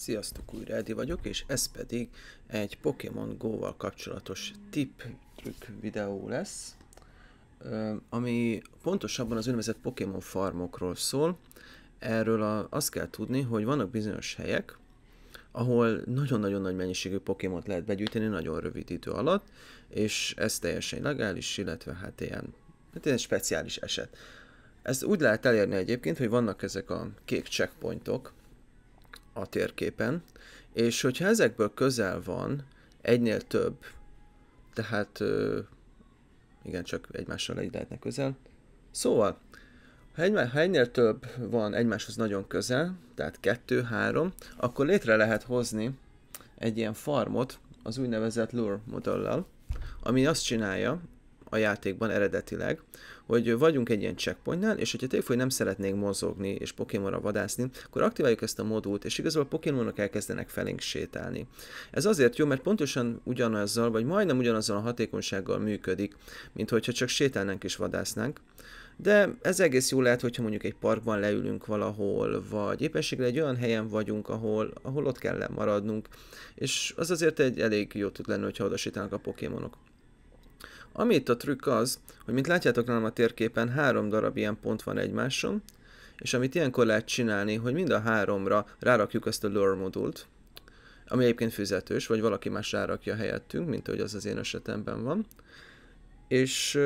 Sziasztok, újra Edi vagyok, és ez pedig egy Pokémon Go-val kapcsolatos tip trükk videó lesz, ami pontosabban az úgynevezett Pokémon farmokról szól. Erről azt kell tudni, hogy vannak bizonyos helyek, ahol nagyon-nagyon nagy mennyiségű Pokémont lehet begyűjteni nagyon rövid idő alatt, és ez teljesen legális, illetve hát ilyen, hát ilyen speciális eset. Ezt úgy lehet elérni egyébként, hogy vannak ezek a kék checkpointok, a térképen, és hogyha ezekből közel van egynél több, tehát igen, csak egymással egy lehetne közel. Szóval, ha, egy, ha egynél több van egymáshoz nagyon közel, tehát kettő, három, akkor létre lehet hozni egy ilyen farmot az úgynevezett lure modellel, ami azt csinálja, a játékban eredetileg, hogy vagyunk egy ilyen checkpointnál, és hogyha tényleg, nem szeretnénk mozogni és Pokémonra vadászni, akkor aktiváljuk ezt a modult, és igazából a Pokémonok elkezdenek felénk sétálni. Ez azért jó, mert pontosan ugyanazzal, vagy majdnem ugyanazzal a hatékonysággal működik, mint hogyha csak sétálnánk és vadásznánk. De ez egész jó lehet, hogyha mondjuk egy parkban leülünk valahol, vagy éppenséggel egy olyan helyen vagyunk, ahol, ahol ott kell maradnunk, és az azért egy elég jó tud lenni, hogyha oda sétálnak a pokémonok. Ami itt a trükk az, hogy mint látjátok nálam a térképen, három darab ilyen pont van egymáson, és amit ilyenkor lehet csinálni, hogy mind a háromra rárakjuk ezt a lure modult, ami egyébként füzetős, vagy valaki más rárakja helyettünk, mint ahogy az az én esetemben van, és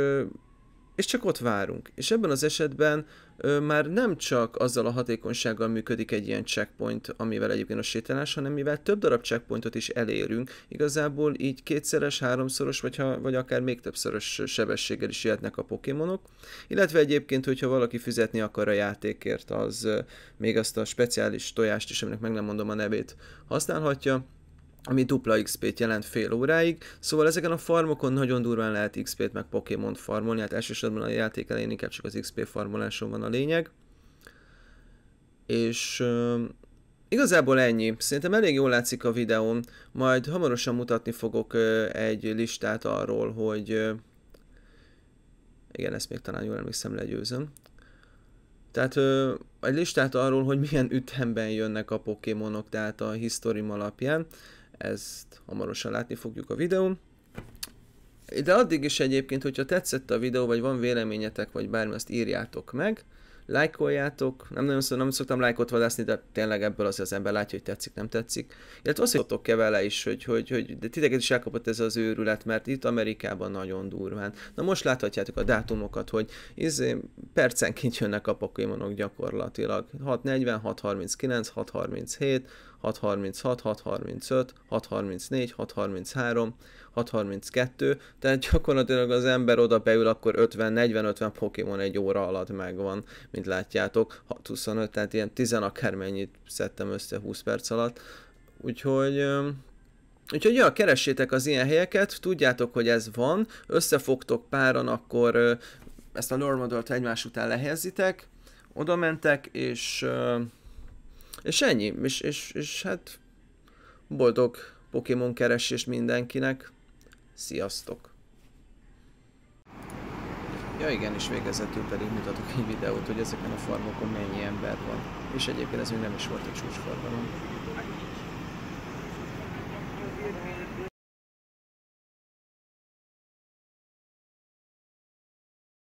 és csak ott várunk. És ebben az esetben ö, már nem csak azzal a hatékonysággal működik egy ilyen checkpoint, amivel egyébként a sétálás, hanem mivel több darab checkpointot is elérünk, igazából így kétszeres, háromszoros, vagy, ha, vagy akár még többszörös sebességgel is jöhetnek a pokémonok. Illetve egyébként, hogyha valaki fizetni akar a játékért, az ö, még azt a speciális tojást is, aminek meg nem mondom a nevét, használhatja ami dupla XP-t jelent fél óráig, szóval ezeken a farmokon nagyon durván lehet XP-t meg Pokémon farmolni, hát elsősorban a játék elején inkább csak az XP farmoláson van a lényeg. És uh, igazából ennyi. Szerintem elég jól látszik a videón, majd hamarosan mutatni fogok uh, egy listát arról, hogy uh, igen, ezt még talán jól emlékszem, legyőzöm. Tehát uh, egy listát arról, hogy milyen ütemben jönnek a Pokémonok, tehát a historim alapján ezt hamarosan látni fogjuk a videón. De addig is egyébként, hogyha tetszett a videó, vagy van véleményetek, vagy bármi, azt írjátok meg, lájkoljátok, nem nagyon szok, nem szoktam lájkot vadászni, de tényleg ebből az, az ember látja, hogy tetszik, nem tetszik. Illetve azt jöttok-e vele is, hogy, hogy, hogy de titeket is elkapott ez az őrület, mert itt Amerikában nagyon durván. Na most láthatjátok a dátumokat, hogy izé, percenként jönnek a pokémonok gyakorlatilag. 640, 639, 637, 636, 635, 634, 633, 632, tehát gyakorlatilag az ember oda beül, akkor 50-40-50 Pokémon egy óra alatt megvan, mint látjátok, 625, tehát ilyen 10 akármennyit szedtem össze 20 perc alatt, úgyhogy... Úgyhogy ja, keressétek az ilyen helyeket, tudjátok, hogy ez van, összefogtok páran, akkor ezt a lore egymás után lehelyezitek, oda mentek, és és ennyi, és, és, és hát boldog Pokémon keresés mindenkinek. Sziasztok! Ja igen, és végezetül pedig mutatok egy videót, hogy ezeken a farmokon mennyi ember van. És egyébként ez még nem is volt a csúcsforgalom.